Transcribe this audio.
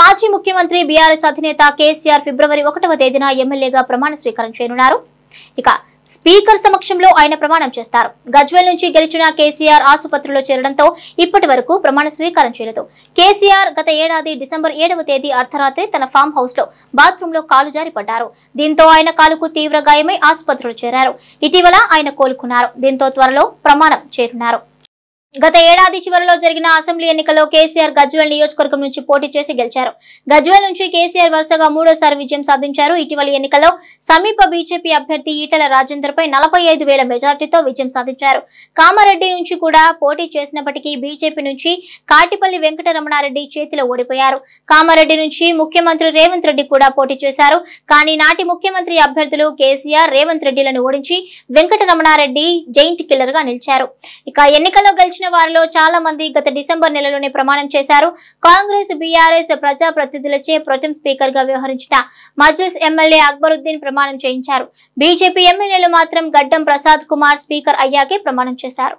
మాజీ ముఖ్యమంత్రి బీఆర్ఎస్ అధినేత కేసీఆర్ ఫిబ్రవరి ఒకటవ తేదీన ఎమ్మెల్యేగా ప్రమాణ స్వీకారం చేయనున్నారు ఇక స్పీకర్ సమక్షంలో ఆయన ప్రమాణం చేస్తారు గజ్వేల్ నుంచి గెలిచిన కేసీఆర్ ఆసుపత్రిలో చేరడంతో ఇప్పటి వరకు ప్రమాణ స్వీకారం చేయలేదు కేసీఆర్ గత ఏడాది డిసెంబర్ ఏడవ తేదీ అర్ధరాత్రి తన ఫామ్ హౌస్ లో బాత్రూమ్ లో కాలు జారి పడ్డారు దీంతో ఆయన కాలుకు తీవ్ర గాయమై ఆసుపత్రిలో చేరారు ఇటీవల ఆయన కోలుకున్నారు దీంతో త్వరలో ప్రమాణం చేరున్నారు గత ఏడాది చివరిలో జరిగిన అసెంబ్లీ ఎన్నికల్లో కేసీఆర్ గజ్వేల్ నియోజకవర్గం నుంచి పోటీ చేసి గెలిచారు గజ్వేల్ నుంచి కేసీఆర్ వరుసగా మూడోసారి విజయం సాధించారు ఇటీవలి ఎన్నికల్లో సమీప బీజేపీ అభ్యర్థి ఈటల రాజేందర్ పై నలభై వేల మెజార్టీతో విజయం సాధించారు కామారెడ్డి నుంచి కూడా పోటీ చేసినప్పటికీ బీజేపీ నుంచి కాటిపల్లి వెంకటరమణారెడ్డి చేతిలో ఓడిపోయారు కామారెడ్డి నుంచి ముఖ్యమంత్రి రేవంత్ రెడ్డి కూడా పోటీ చేశారు కానీ నాటి ముఖ్యమంత్రి అభ్యర్థులు కేసీఆర్ రేవంత్ రెడ్డిలను ఓడించి వెంకటరమణారెడ్డి జైంట్ కిల్లర్ గా నిలిచారు ఇక ఎన్నికల్లో గెలిచిన చేసిన వారిలో చాలా మంది గత డిసెంబర్ నెలలోనే ప్రమాణం చేశారు కాంగ్రెస్ బీఆర్ఎస్ ప్రజా ప్రతినిధులచే ప్రొటెం స్పీకర్ గా వ్యవహరించిన మజ్లిస్ ఎమ్మెల్యే అక్బరుద్దీన్ ప్రమాణం చేయించారు బీజేపీ ఎమ్మెల్యేలు మాత్రం గడ్డం ప్రసాద్ కుమార్ స్పీకర్ అయ్యాకే ప్రమాణం చేశారు